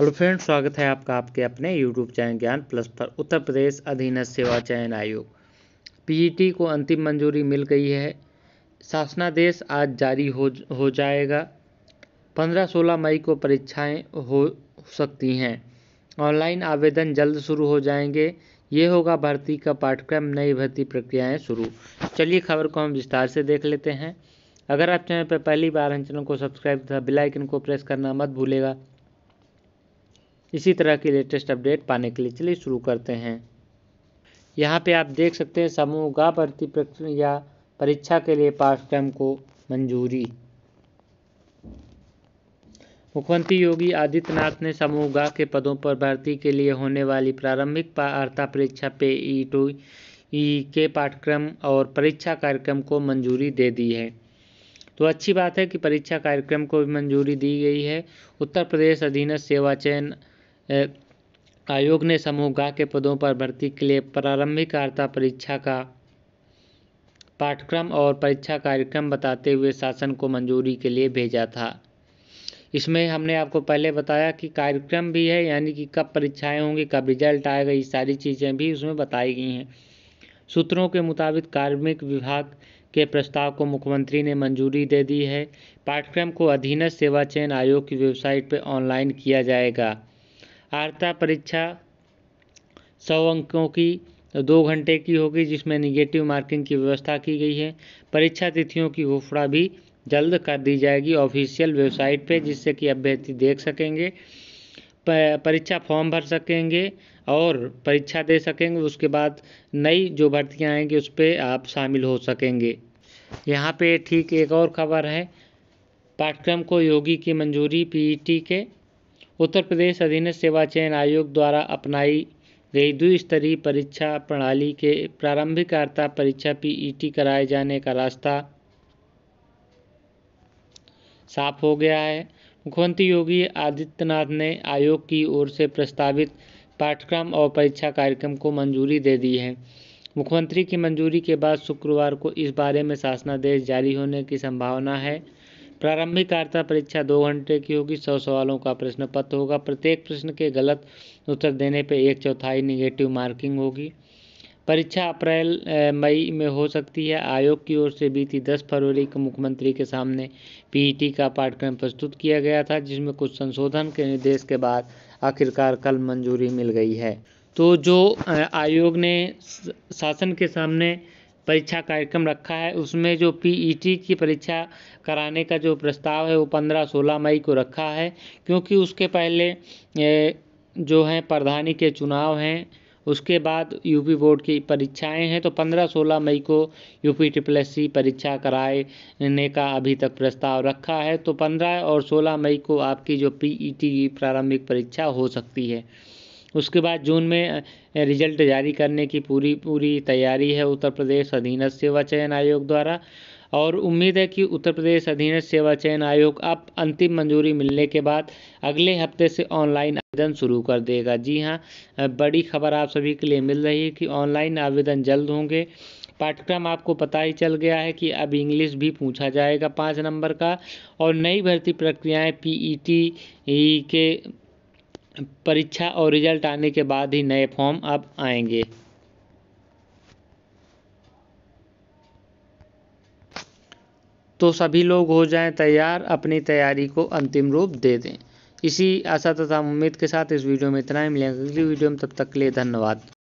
hello friends स्वागत है आपका आपके अपने यूट्यूब चैनल ज्ञान प्लस पर उत्तर प्रदेश अधीनस्थ सेवा चयन आयोग पीईटी को अंतिम मंजूरी मिल गई है शासनादेश आज जारी हो हो जाएगा 15-16 मई को परीक्षाएं हो सकती हैं ऑनलाइन आवेदन जल्द शुरू हो जाएंगे ये होगा भर्ती का पाठ्यक्रम नई भर्ती प्रक्रियाएँ शुरू चलिए खबर को हम विस्तार से देख लेते हैं अगर आप चैनल पर पहली बार हम चैनल को सब्सक्राइब तथा बेल आइकन को प्रेस करना मत भूलेगा इसी तरह की लेटेस्ट अपडेट पाने के लिए चलिए शुरू करते हैं यहाँ पे आप देख सकते हैं समूह गा भर्ती प्रक्रिया परीक्षा के लिए पाठ्यक्रम को मंजूरी मुख्यमंत्री योगी आदित्यनाथ ने समूह गा के पदों पर भर्ती के लिए होने वाली प्रारंभिक अर्था परीक्षा पे ई टू ई के पाठ्यक्रम और परीक्षा कार्यक्रम को मंजूरी दे दी है तो अच्छी बात है कि परीक्षा कार्यक्रम को भी मंजूरी दी गई है उत्तर प्रदेश अधीनस्थ सेवा चयन आयोग ने समूह गा के पदों पर भर्ती के लिए प्रारंभिक पात्रता परीक्षा का पाठ्यक्रम और परीक्षा कार्यक्रम बताते हुए शासन को मंजूरी के लिए भेजा था इसमें हमने आपको पहले बताया कि कार्यक्रम भी है यानी कि कब परीक्षाएं होंगी कब रिजल्ट आएगा ये सारी चीज़ें भी उसमें बताई गई हैं सूत्रों के मुताबिक कार्मिक विभाग के प्रस्ताव को मुख्यमंत्री ने मंजूरी दे दी है पाठ्यक्रम को अधीनस्थ सेवा चयन आयोग की वेबसाइट पर ऑनलाइन किया जाएगा आर्ता परीक्षा सौ अंकों की दो घंटे की होगी जिसमें निगेटिव मार्किंग की व्यवस्था की गई है परीक्षा तिथियों की घोषणा भी जल्द कर दी जाएगी ऑफिशियल वेबसाइट पे जिससे कि अभ्यर्थी देख सकेंगे परीक्षा फॉर्म भर सकेंगे और परीक्षा दे सकेंगे उसके बाद नई जो भर्तियाँ आएंगी उस पर आप शामिल हो सकेंगे यहाँ पे ठीक एक और खबर है पाठ्यक्रम को योगी की मंजूरी पीईटी e के उत्तर प्रदेश अधीन सेवा चयन आयोग द्वारा अपनाई गई द्विस्तरीय परीक्षा प्रणाली के प्रारंभिकर्ता परीक्षा पीईटी e कराए जाने का रास्ता साफ हो गया है मुख्यमंत्री योगी आदित्यनाथ ने आयोग की ओर से प्रस्तावित पाठ्यक्रम और परीक्षा कार्यक्रम को मंजूरी दे दी है मुख्यमंत्री की मंजूरी के बाद शुक्रवार को इस बारे में शासनादेश जारी होने की संभावना है प्रारंभिक आर्ता परीक्षा दो घंटे की होगी सौ सवालों का प्रश्न पत्र होगा प्रत्येक प्रश्न के गलत उत्तर देने पर एक चौथाई निगेटिव मार्किंग होगी परीक्षा अप्रैल मई में हो सकती है आयोग की ओर से बीती 10 फरवरी को मुख्यमंत्री के सामने पीईटी e का पाठ्यक्रम प्रस्तुत किया गया था जिसमें कुछ संशोधन के निर्देश के बाद आखिरकार कल मंजूरी मिल गई है तो जो आयोग ने शासन के सामने परीक्षा कार्यक्रम रखा है उसमें जो पीईटी e की परीक्षा कराने का जो प्रस्ताव है वो पंद्रह सोलह मई को रखा है क्योंकि उसके पहले जो हैं प्रधानी के चुनाव हैं उसके बाद यूपी बोर्ड की परीक्षाएं हैं तो 15-16 मई को यूपी ट्रिपल एस सी परीक्षा कराने का अभी तक प्रस्ताव रखा है तो 15 और 16 मई को आपकी जो पीईटी e प्रारंभिक परीक्षा हो सकती है उसके बाद जून में रिजल्ट जारी करने की पूरी पूरी तैयारी है उत्तर प्रदेश अधीनस्थ सेवा चयन आयोग द्वारा और उम्मीद है कि उत्तर प्रदेश अधीनस्थ सेवा चयन आयोग अब अंतिम मंजूरी मिलने के बाद अगले हफ्ते से ऑनलाइन आवेदन शुरू कर देगा जी हाँ बड़ी खबर आप सभी के लिए मिल रही है कि ऑनलाइन आवेदन जल्द होंगे पाठ्यक्रम आपको पता ही चल गया है कि अब इंग्लिश भी पूछा जाएगा पाँच नंबर का और नई भर्ती प्रक्रियाएं पीईटी e e के परीक्षा और रिजल्ट आने के बाद ही नए फॉर्म अब आएंगे तो सभी लोग हो जाएं तैयार अपनी तैयारी को अंतिम रूप दे दें इसी आशा तथा उम्मीद के साथ इस वीडियो में इतना ही मिलेंगे अगली वीडियो में तब तक के लिए धन्यवाद